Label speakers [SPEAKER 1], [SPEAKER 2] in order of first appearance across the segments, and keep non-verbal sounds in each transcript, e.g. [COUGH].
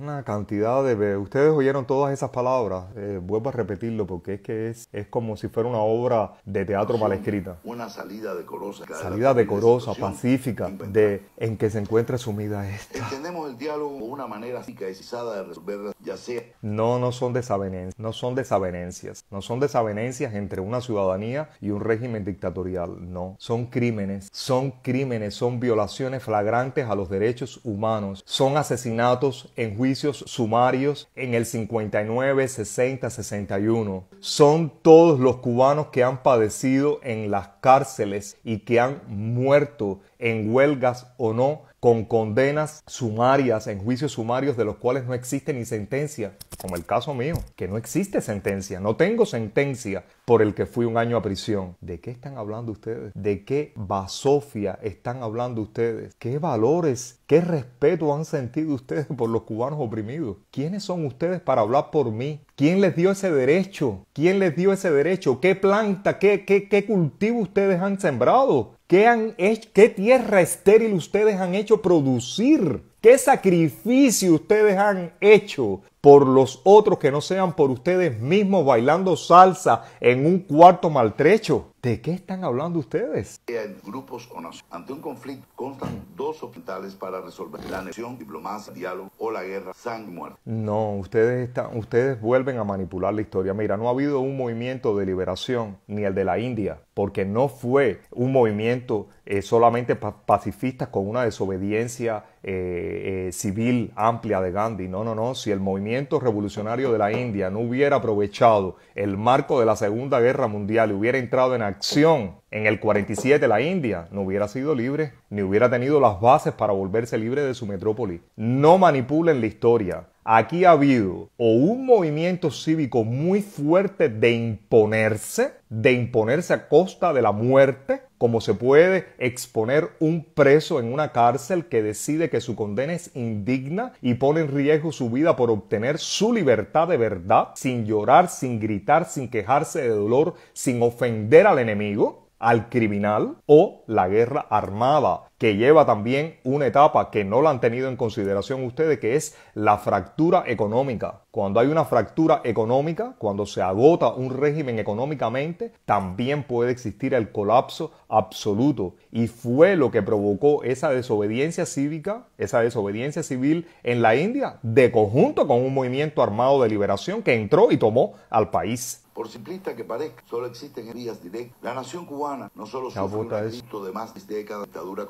[SPEAKER 1] una cantidad de... Ustedes oyeron todas esas palabras, eh, vuelvo a repetirlo porque es que es, es como si fuera una obra de teatro mal escrita.
[SPEAKER 2] Una salida decorosa. Salida decorosa, pacífica,
[SPEAKER 1] de, en que se encuentra sumida esta.
[SPEAKER 2] Entendemos el diálogo de una manera chica y de resolver, ya sea...
[SPEAKER 1] No, no son desavenencias, no son desavenencias, no son desavenencias entre una ciudadanía y un régimen dictatorial, no. Son crímenes, son crímenes, son violaciones flagrantes a los derechos humanos, son asesinatos en juicio sumarios en el 59, 60, 61. Son todos los cubanos que han padecido en las cárceles y que han muerto en huelgas o no con condenas sumarias en juicios sumarios de los cuales no existe ni sentencia, como el caso mío, que no existe sentencia, no tengo sentencia por el que fui un año a prisión. ¿De qué están hablando ustedes? ¿De qué basofia están hablando ustedes? ¿Qué valores, qué respeto han sentido ustedes por los cubanos oprimidos? ¿Quiénes son ustedes para hablar por mí? ¿Quién les dio ese derecho? ¿Quién les dio ese derecho? ¿Qué planta, qué, qué, qué cultivo ustedes han sembrado? ¿Qué, han ¿Qué tierra estéril ustedes han hecho producir? ¿Qué sacrificio ustedes han hecho por los otros que no sean por ustedes mismos bailando salsa en un cuarto maltrecho? ¿De qué están hablando ustedes? En grupos o
[SPEAKER 2] Ante un conflicto constan dos hospitales para resolver la nación, diplomacia, diálogo o la guerra,
[SPEAKER 1] sangre No, ustedes, están, ustedes vuelven a manipular la historia. Mira, no ha habido un movimiento de liberación, ni el de la India, porque no fue un movimiento eh, solamente pacifista con una desobediencia eh, eh, civil amplia de Gandhi. No, no, no. Si el movimiento revolucionario de la India no hubiera aprovechado el marco de la Segunda Guerra Mundial y hubiera entrado en acción en el 47 la India no hubiera sido libre, ni hubiera tenido las bases para volverse libre de su metrópoli. No manipulen la historia. Aquí ha habido o un movimiento cívico muy fuerte de imponerse, de imponerse a costa de la muerte, como se puede exponer un preso en una cárcel que decide que su condena es indigna y pone en riesgo su vida por obtener su libertad de verdad, sin llorar, sin gritar, sin quejarse de dolor, sin ofender al enemigo, al criminal o la guerra armada que lleva también una etapa que no la han tenido en consideración ustedes, que es la fractura económica. Cuando hay una fractura económica, cuando se agota un régimen económicamente, también puede existir el colapso absoluto. Y fue lo que provocó esa desobediencia cívica, esa desobediencia civil en la India, de conjunto con un movimiento armado de liberación que entró y tomó al país. Por simplista que
[SPEAKER 2] parezca, solo existen vías directas. La nación cubana no solo sufrió un de más de décadas dictadura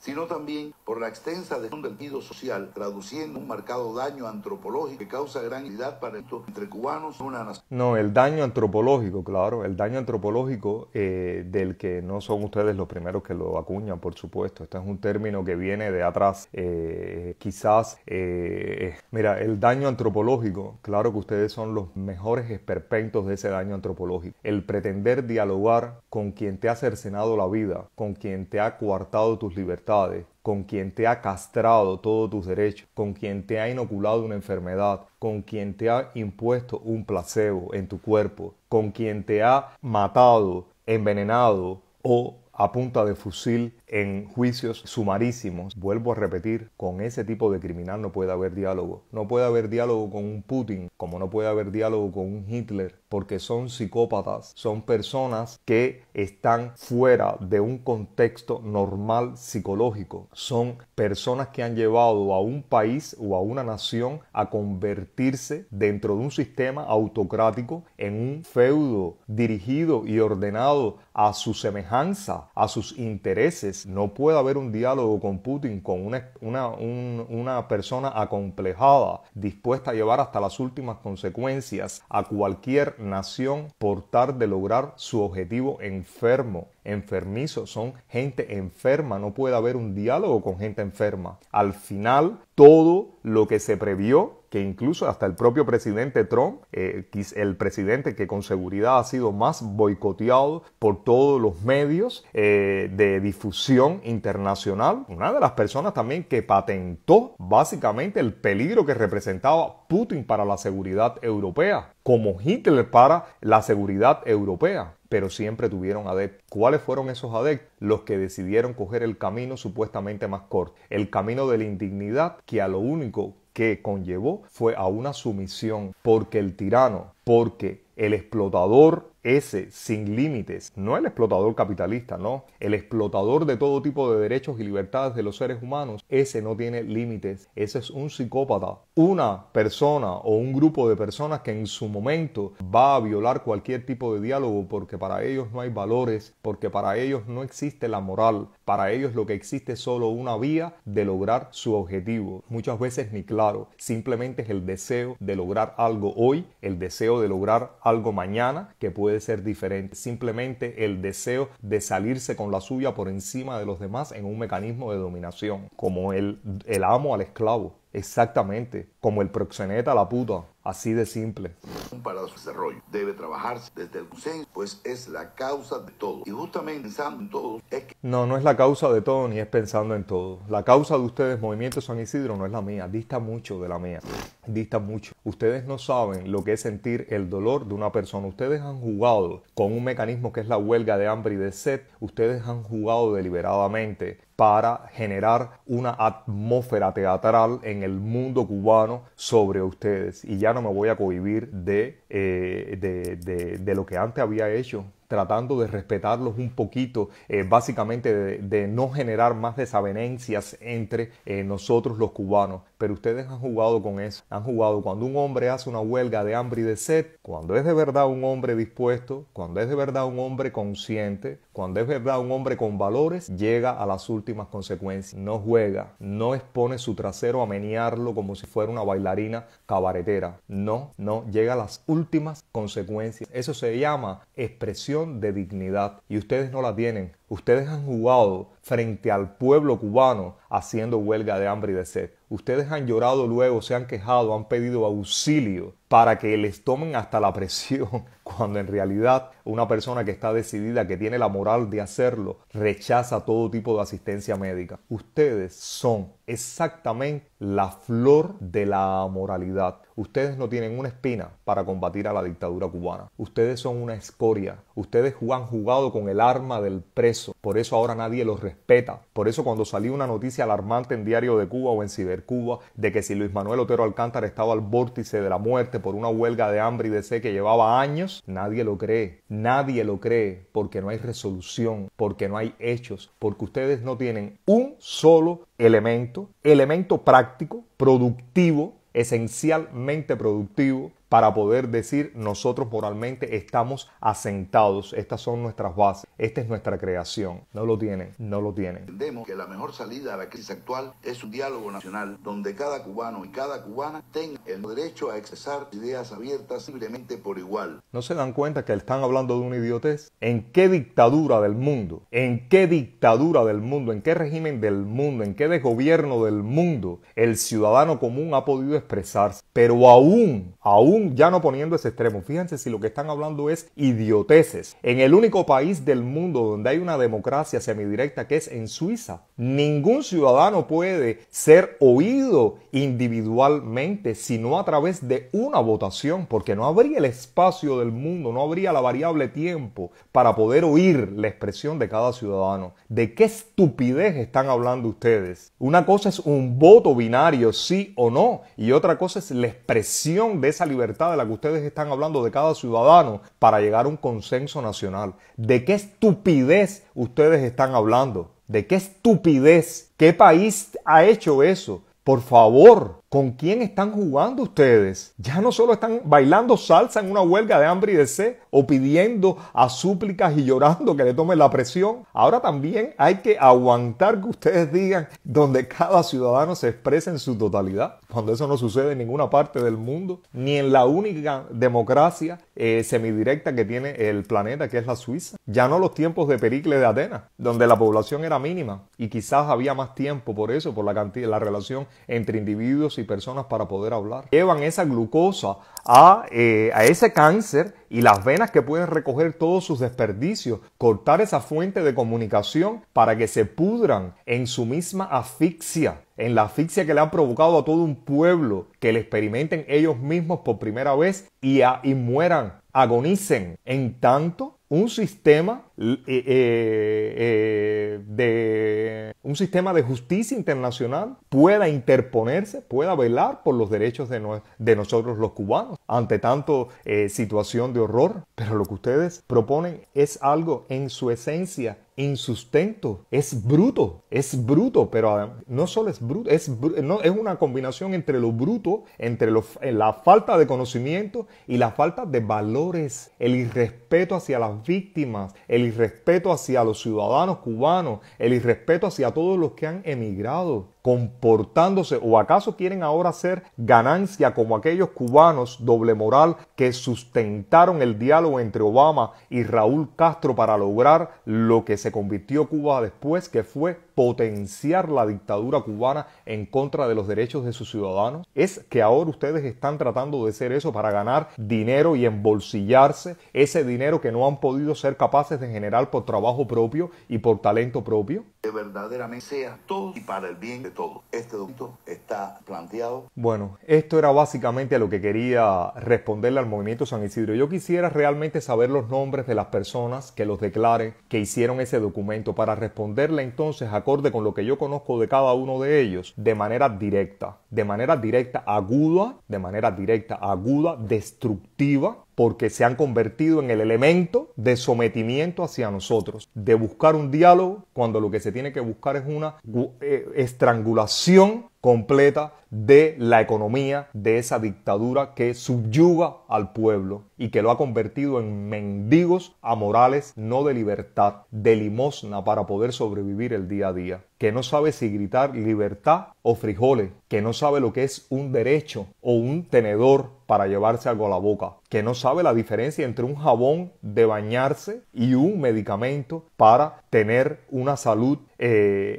[SPEAKER 2] sino también por la extensa de un sentido social, traduciendo un marcado daño antropológico que causa gran idea para esto entre cubanos una
[SPEAKER 1] No, el daño antropológico, claro, el daño antropológico eh, del que no son ustedes los primeros que lo acuñan, por supuesto. Este es un término que viene de atrás. Eh, quizás, eh, mira, el daño antropológico, claro que ustedes son los mejores esperpentos de ese daño antropológico. El pretender dialogar con quien te ha cercenado la vida, con quien te ha coartado tus libertades, con quien te ha castrado todos tus derechos, con quien te ha inoculado una enfermedad, con quien te ha impuesto un placebo en tu cuerpo, con quien te ha matado, envenenado o a punta de fusil en juicios sumarísimos. Vuelvo a repetir, con ese tipo de criminal no puede haber diálogo. No puede haber diálogo con un Putin, como no puede haber diálogo con un Hitler, porque son psicópatas, son personas que están fuera de un contexto normal psicológico, son personas que han llevado a un país o a una nación a convertirse dentro de un sistema autocrático en un feudo dirigido y ordenado a su semejanza, a sus intereses. No puede haber un diálogo con Putin, con una, persona acomplejada, dispuesta a llevar hasta las últimas consecuencias a cualquier nación por tal de lograr su objetivo enfermo. Enfermizo, son gente enferma, no puede haber un diálogo con gente enferma. Al final, todo lo que se previó, que incluso hasta el propio presidente Trump, eh, el presidente que con seguridad ha sido más boicoteado por todos los medios eh, de difusión internacional, una de las personas también que patentó básicamente el peligro que representaba Putin para la seguridad europea, como Hitler para la seguridad europea pero siempre tuvieron adeptos. ¿Cuáles fueron esos adeptos? Los que decidieron coger el camino supuestamente más corto, el camino de la indignidad, que a lo único que conllevó fue a una sumisión, porque el tirano, porque el explotador ese sin límites, no el explotador capitalista, no, el explotador de todo tipo de derechos y libertades de los seres humanos, ese no tiene límites, ese es un psicópata. Una persona o un grupo de personas que en su momento va a violar cualquier tipo de diálogo porque para ellos no hay valores, porque para ellos no existe la moral, para ellos lo que existe es solo una vía de lograr su objetivo. Muchas veces ni claro, simplemente es el deseo de lograr algo hoy, el deseo de lograr algo mañana que puede ser diferente. Simplemente el deseo de salirse con la suya por encima de los demás en un mecanismo de dominación, como el, el amo al esclavo. Exactamente, como el proxeneta la puta, así de simple.
[SPEAKER 2] parado desarrollo debe trabajarse desde el consenso, pues es la causa de todo. Y justamente pensando en es que...
[SPEAKER 1] No, no es la causa de todo ni es pensando en todo. La causa de ustedes, Movimiento San Isidro, no es la mía, dista mucho de la mía, dista mucho. Ustedes no saben lo que es sentir el dolor de una persona. Ustedes han jugado con un mecanismo que es la huelga de hambre y de sed, ustedes han jugado deliberadamente para generar una atmósfera teatral en el mundo cubano sobre ustedes. Y ya no me voy a cohibir de, eh, de, de, de lo que antes había hecho tratando de respetarlos un poquito, eh, básicamente de, no generar más desavenencias entre eh, nosotros los cubanos. Pero ustedes han jugado con eso, han jugado cuando un hombre hace una huelga de hambre y de sed, cuando es de verdad un hombre dispuesto, cuando es de verdad un hombre consciente, cuando es de verdad un hombre con valores, llega a las últimas consecuencias, no juega, no expone su trasero a menearlo como si fuera una bailarina cabaretera, no, no, llega a las últimas consecuencias. Eso se llama expresión de dignidad y ustedes no la tienen. Ustedes han jugado frente al pueblo cubano haciendo huelga de hambre y de sed. Ustedes han llorado luego, se han quejado, han pedido auxilio para que les tomen hasta la [LAUGHS] presión, cuando en realidad una persona que está decidida, que tiene la moral de hacerlo, rechaza todo tipo de asistencia médica. Ustedes son exactamente la flor de la moralidad. Ustedes no tienen una espina para combatir a la dictadura cubana. Ustedes son una escoria. Ustedes han jugado con el arma del preso por eso ahora nadie los respeta. Por eso cuando salió una noticia alarmante en Diario de Cuba o en Cibercuba de que si Luis Manuel Otero Alcántara estaba al vórtice de la muerte por una huelga de hambre y de sed que llevaba años, nadie lo cree. Nadie lo cree porque no hay resolución, porque no hay hechos, porque ustedes no tienen un solo elemento, elemento práctico, productivo, esencialmente productivo para poder decir nosotros moralmente estamos asentados, estas son nuestras bases, esta es nuestra creación. No lo tienen, no lo tienen.
[SPEAKER 2] Entendemos que la mejor salida a la crisis actual es un diálogo nacional donde cada cubano y cada cubana tenga el derecho a expresar ideas abiertas simplemente por igual.
[SPEAKER 1] ¿No se dan cuenta que están hablando de una idiotez? ¿En qué dictadura del mundo? ¿En qué dictadura del mundo? ¿En qué régimen del mundo? ¿En qué desgobierno del mundo el ciudadano común ha podido expresarse? Pero aún, aún ya no poniendo ese extremo. Fíjense si lo que están hablando es idioteces. En el único país del mundo donde hay una democracia semidirecta que es en Suiza, ningún ciudadano puede ser oído individualmente, sino a través de una votación, porque no habría el espacio del mundo, no habría la variable tiempo para poder oír la expresión de cada ciudadano. ¿De qué estupidez están hablando ustedes? Una cosa es un voto binario, sí o no, y otra cosa es la expresión de esa libertad de la que ustedes están hablando de cada ciudadano para llegar a un consenso nacional? ¿De qué estupidez ustedes están hablando? ¿De qué estupidez? ¿Qué país ha hecho eso? Por favor, ¿Con quién están jugando ustedes? Ya no solo están bailando salsa en una huelga de hambre y de sed o pidiendo a súplicas y llorando que le tomen la presión. Ahora también hay que aguantar que ustedes digan donde cada ciudadano se exprese en su totalidad. Cuando eso no sucede en ninguna parte del mundo, ni en la única democracia eh, semidirecta que tiene el planeta, que es la Suiza. Ya no los tiempos de Pericles de Atenas, donde la población era mínima y quizás había más tiempo por eso, por la, cantidad, la relación entre individuos y personas para poder hablar. Llevan esa glucosa eh, a, ese cáncer y las venas que pueden recoger todos sus desperdicios, cortar esa fuente de comunicación para que se pudran en su misma asfixia, en la asfixia que le han provocado a todo un pueblo, que le experimenten ellos mismos por primera vez y, y mueran, agonicen. En tanto, un sistema eh, eh, eh, de un sistema de justicia internacional pueda interponerse, pueda velar por los derechos de, de nosotros los cubanos ante tanto situación de horror. Pero lo que ustedes proponen es algo en su esencia insustento, es bruto, es bruto, pero no solo es bruto, es, no, es una combinación entre lo bruto, entre lo, la falta de conocimiento y la falta de valores, el irrespeto hacia las víctimas, el el irrespeto hacia los ciudadanos cubanos, el irrespeto hacia todos los que han emigrado comportándose o acaso quieren ahora hacer ganancia como aquellos cubanos doble moral que sustentaron el diálogo entre Obama y Raúl Castro para lograr lo que se convirtió Cuba después, que fue potenciar la dictadura cubana en contra de los derechos de sus ciudadanos? ¿Es que ahora ustedes están tratando de hacer eso para ganar dinero y embolsillarse ese dinero que no han podido ser capaces de generar por trabajo propio y por talento propio?
[SPEAKER 2] De verdaderamente sea todo y para el bien de todo. Este doctor está planteado.
[SPEAKER 1] Bueno, esto era básicamente a lo que quería responderle al movimiento San Isidro. Yo quisiera realmente saber los nombres de las personas que los declaren que hicieron ese documento para responderle entonces acorde con lo que yo conozco de cada uno de ellos de manera directa, de manera directa aguda, de manera directa aguda, destructiva porque se han convertido en el elemento de sometimiento hacia nosotros, de buscar un diálogo cuando lo que se tiene que buscar es una eh, estrangulación completa de la economía de esa dictadura que subyuga al pueblo y que lo ha convertido en mendigos amorales, no de libertad, de limosna para poder sobrevivir el día a día, que no sabe si gritar libertad o frijoles, que no sabe lo que es un derecho o un tenedor para llevarse algo a la boca, que no sabe la diferencia entre un jabón de bañarse y un medicamento para tener una salud eh,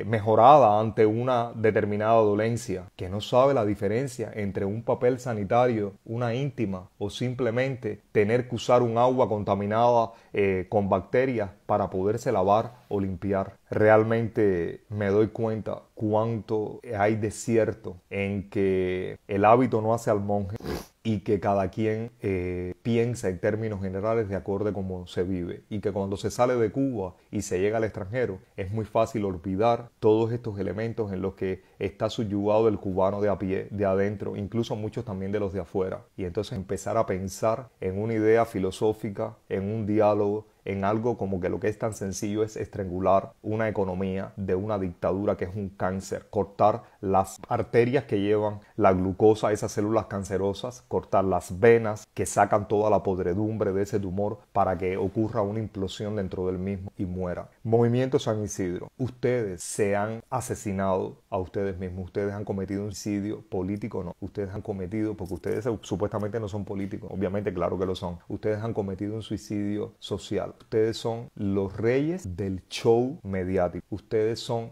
[SPEAKER 1] eh, mejorada ante una determinada dolencia, que no sabe la diferencia entre un papel sanitario, una íntima o simplemente tener que usar un agua contaminada eh, con bacterias para poderse lavar o limpiar. Realmente me doy cuenta cuánto hay de cierto en que el hábito no hace al monje y que cada quien eh, piensa en términos generales de acorde como se vive y que cuando se sale de Cuba y se llega al extranjero es muy fácil olvidar todos estos elementos en los que está subyugado el cubano de a pie, de adentro, incluso muchos también de los de afuera y entonces empezar a pensar en una idea filosófica, en un diálogo, en algo como que lo que es tan sencillo es estrangular una economía de una dictadura que es un cáncer, cortar las arterias que llevan la glucosa a esas células cancerosas, cortar las venas que sacan toda la podredumbre de ese tumor para que ocurra una implosión dentro del mismo y muera. Movimiento San Isidro, ustedes se han asesinado a ustedes mismos, ustedes han cometido un suicidio político, no, ustedes han cometido, porque ustedes supuestamente no son políticos, obviamente claro que lo son, ustedes han cometido un suicidio social, ustedes son los reyes del show mediático, ustedes son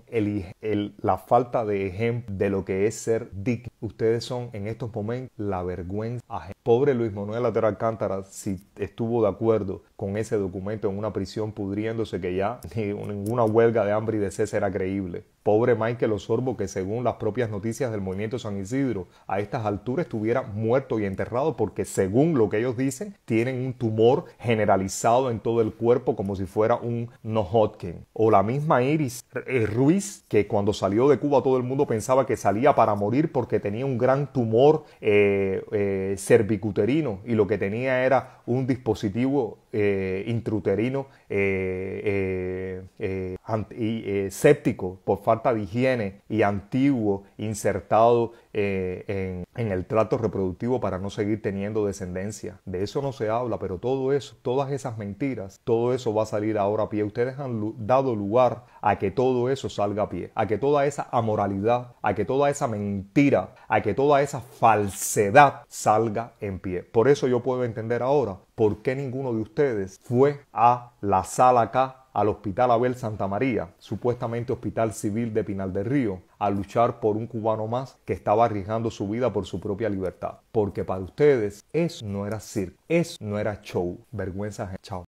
[SPEAKER 1] la falta de ejemplo de lo que es ser digno Ustedes son en estos momentos la vergüenza Pobre Luis Manuel Lateral Cántara si estuvo de acuerdo con ese documento en una prisión pudriéndose que ya [LAUGHS] ninguna huelga de hambre y de sed era creíble. Pobre Michael Osorbo, que según las propias noticias del movimiento San Isidro, a estas alturas estuviera muerto y enterrado porque según lo que ellos dicen, tienen un tumor generalizado en todo el cuerpo como si fuera un no Hodgkin. O la misma Iris eh, Ruiz, que cuando salió de Cuba todo el mundo pensaba que salía para morir porque tenía un gran tumor eh, eh, cervicuterino y lo que tenía era un dispositivo eh, intruterino eh, eh, eh, séptico por falta de higiene y antiguo insertado en, el trato reproductivo para no seguir teniendo descendencia. De eso no se habla, pero todo eso, todas esas mentiras, todo eso va a salir ahora a pie. Ustedes han dado lugar a que todo eso salga a pie, a que toda esa amoralidad, a que toda esa mentira, a que toda esa falsedad salga en pie. Por eso yo puedo entender ahora por qué ninguno de ustedes fue a la sala acá al Hospital Abel Santa María, supuestamente Hospital Civil de Pinal del Río, a luchar por un cubano más que estaba arriesgando su vida por su propia libertad. Porque para ustedes eso no era circo, eso no era show. Vergüenza, chao.